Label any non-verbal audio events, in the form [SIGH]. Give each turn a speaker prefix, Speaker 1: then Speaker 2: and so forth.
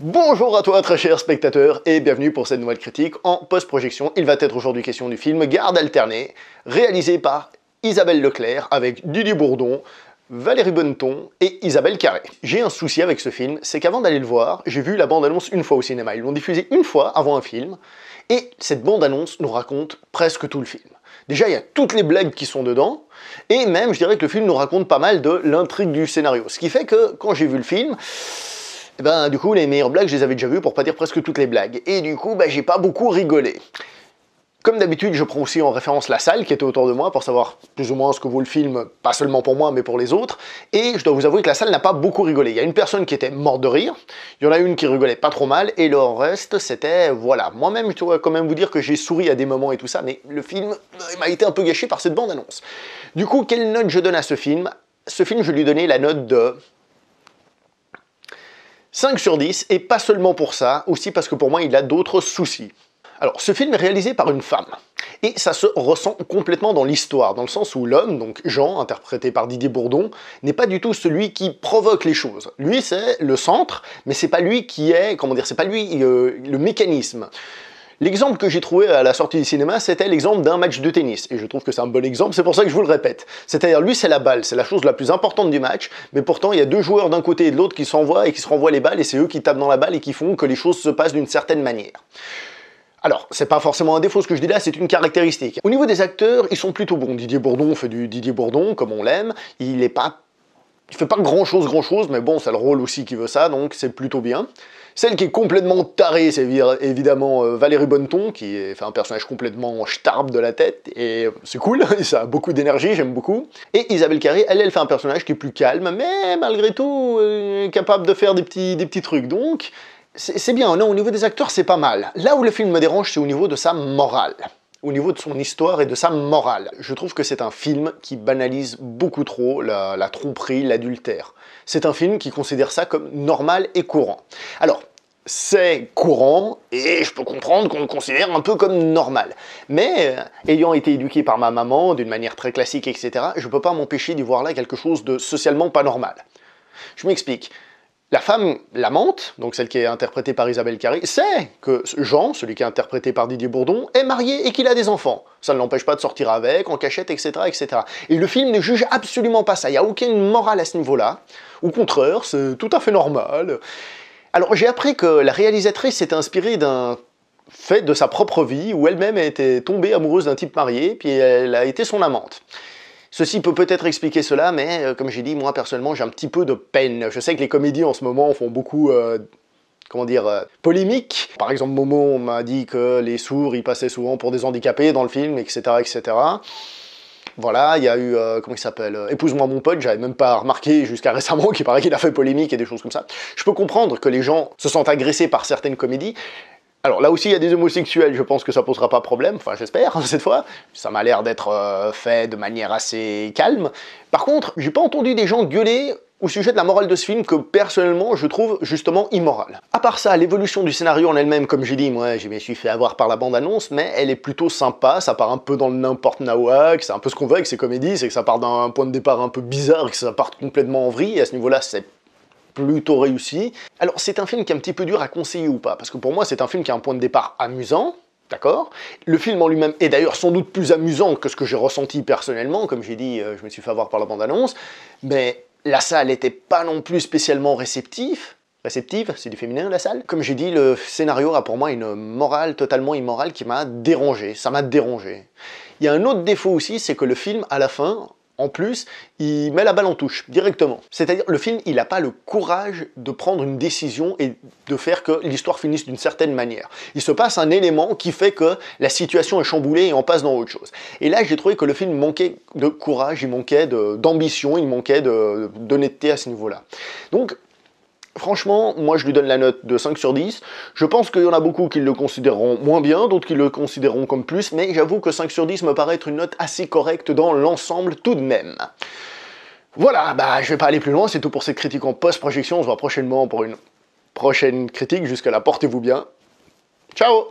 Speaker 1: Bonjour à toi très cher spectateur et bienvenue pour cette nouvelle critique en post-projection. Il va être aujourd'hui question du film Garde alternée, réalisé par Isabelle Leclerc avec Didier Bourdon, Valérie Bonneton et Isabelle Carré. J'ai un souci avec ce film, c'est qu'avant d'aller le voir, j'ai vu la bande-annonce une fois au cinéma. Ils l'ont diffusée une fois avant un film, et cette bande-annonce nous raconte presque tout le film. Déjà, il y a toutes les blagues qui sont dedans, et même, je dirais que le film nous raconte pas mal de l'intrigue du scénario. Ce qui fait que, quand j'ai vu le film, eh ben, du coup, les meilleures blagues, je les avais déjà vues, pour pas dire presque toutes les blagues. Et du coup, ben, j'ai pas beaucoup rigolé. Comme d'habitude, je prends aussi en référence la salle qui était autour de moi pour savoir plus ou moins ce que vaut le film, pas seulement pour moi, mais pour les autres. Et je dois vous avouer que la salle n'a pas beaucoup rigolé. Il y a une personne qui était morte de rire, il y en a une qui rigolait pas trop mal, et le reste, c'était... Voilà. Moi-même, je dois quand même vous dire que j'ai souri à des moments et tout ça, mais le film m'a été un peu gâché par cette bande-annonce. Du coup, quelle note je donne à ce film Ce film, je lui donnais la note de... 5 sur 10, et pas seulement pour ça, aussi parce que pour moi, il a d'autres soucis. Alors, ce film est réalisé par une femme. Et ça se ressent complètement dans l'histoire, dans le sens où l'homme, donc Jean, interprété par Didier Bourdon, n'est pas du tout celui qui provoque les choses. Lui, c'est le centre, mais c'est pas lui qui est, comment dire, c'est pas lui euh, le mécanisme. L'exemple que j'ai trouvé à la sortie du cinéma, c'était l'exemple d'un match de tennis. Et je trouve que c'est un bon exemple, c'est pour ça que je vous le répète. C'est-à-dire, lui, c'est la balle, c'est la chose la plus importante du match, mais pourtant, il y a deux joueurs d'un côté et de l'autre qui s'envoient et qui se renvoient les balles, et c'est eux qui tapent dans la balle et qui font que les choses se passent d'une certaine manière. Alors, c'est pas forcément un défaut ce que je dis là, c'est une caractéristique. Au niveau des acteurs, ils sont plutôt bons. Didier Bourdon fait du Didier Bourdon, comme on l'aime. Il est pas... Il fait pas grand chose, grand chose, mais bon, c'est le rôle aussi qui veut ça, donc c'est plutôt bien. Celle qui est complètement tarée, c'est évidemment euh, Valérie Bonneton, qui fait un personnage complètement starbe de la tête, et c'est cool, [LAUGHS] ça a beaucoup d'énergie, j'aime beaucoup. Et Isabelle Carré, elle, elle fait un personnage qui est plus calme, mais malgré tout, euh, capable de faire des petits, des petits trucs. Donc, c'est bien, non, au niveau des acteurs, c'est pas mal. Là où le film me dérange, c'est au niveau de sa morale au niveau de son histoire et de sa morale. Je trouve que c'est un film qui banalise beaucoup trop la, tromperie, l'adultère. C'est un film qui considère ça comme normal et courant. Alors, c'est courant et je peux comprendre qu'on le considère un peu comme normal. Mais euh, ayant été éduqué par ma maman d'une manière très classique, etc., je peux pas m'empêcher d'y voir là quelque chose de socialement pas normal. Je m'explique. La femme, l'amante, donc celle qui est interprétée par Isabelle Carré, sait que Jean, celui qui est interprété par Didier Bourdon, est marié et qu'il a des enfants. Ça ne l'empêche pas de sortir avec, en cachette, etc., etc. Et le film ne juge absolument pas ça. Il n'y a aucune morale à ce niveau-là. Au contraire, c'est tout à fait normal. Alors j'ai appris que la réalisatrice s'est inspirée d'un fait de sa propre vie où elle-même a été tombée amoureuse d'un type marié, puis elle a été son amante. Ceci peut peut-être expliquer cela, mais euh, comme j'ai dit, moi personnellement, j'ai un petit peu de peine. Je sais que les comédies en ce moment font beaucoup euh, comment dire, euh, polémique. Par exemple, Momo m'a dit que les sourds, ils passaient souvent pour des handicapés dans le film, etc., etc. Voilà, il y a eu, comment il s'appelle, Épouse-moi mon pote, j'avais même pas remarqué jusqu'à [LAUGHS] récemment qu'il paraît qu'il a fait polémique et des choses comme ça. Je peux comprendre que les gens se sentent agressés par certaines comédies, alors là aussi, il y a des homosexuels, je pense que ça posera pas problème, enfin j'espère, [LAUGHS] cette fois. Ça m'a l'air d'être euh, fait de manière assez calme. Par contre, j'ai pas entendu des gens gueuler au sujet de la morale de ce film que personnellement je trouve justement immorale. À part ça, l'évolution du scénario en elle-même, comme j'ai dit, moi je me suis fait avoir par la bande-annonce, mais elle est plutôt sympa, ça part un peu dans le n'importe nawak, c'est un peu ce qu'on veut avec ces comédies, c'est que ça part d'un point de départ un peu bizarre, que ça part complètement en vrille, et à ce niveau-là c'est plutôt réussi. Alors c'est un film qui est un petit peu dur à conseiller ou pas, parce que pour moi c'est un film qui a un point de départ amusant, D'accord Le film en lui-même est d'ailleurs sans doute plus amusant que ce que j'ai ressenti personnellement, comme j'ai dit, euh, je me suis fait avoir par la bande-annonce, mais la salle n'était pas non plus spécialement réceptive. Réceptive, c'est du féminin la salle. Comme j'ai dit, le scénario a pour moi une morale totalement immorale qui m'a dérangé, ça m'a dérangé. Il y a un autre défaut aussi, c'est que le film, à la fin, en plus, il met la balle en touche directement. C'est-à-dire, le film, il n'a pas le courage de prendre une décision et de faire que l'histoire finisse d'une certaine manière. Il se passe un élément qui fait que la situation est chamboulée et on passe dans autre chose. Et là, j'ai trouvé que le film manquait de courage, il manquait d'ambition, il manquait d'honnêteté à ce niveau-là. Donc, Franchement, moi je lui donne la note de 5 sur 10. Je pense qu'il y en a beaucoup qui le considéreront moins bien, d'autres qui le considéreront comme plus, mais j'avoue que 5 sur 10 me paraît être une note assez correcte dans l'ensemble tout de même. Voilà, bah je vais pas aller plus loin, c'est tout pour cette critique en post-projection, on se voit prochainement pour une prochaine critique, jusqu'à là portez-vous bien. Ciao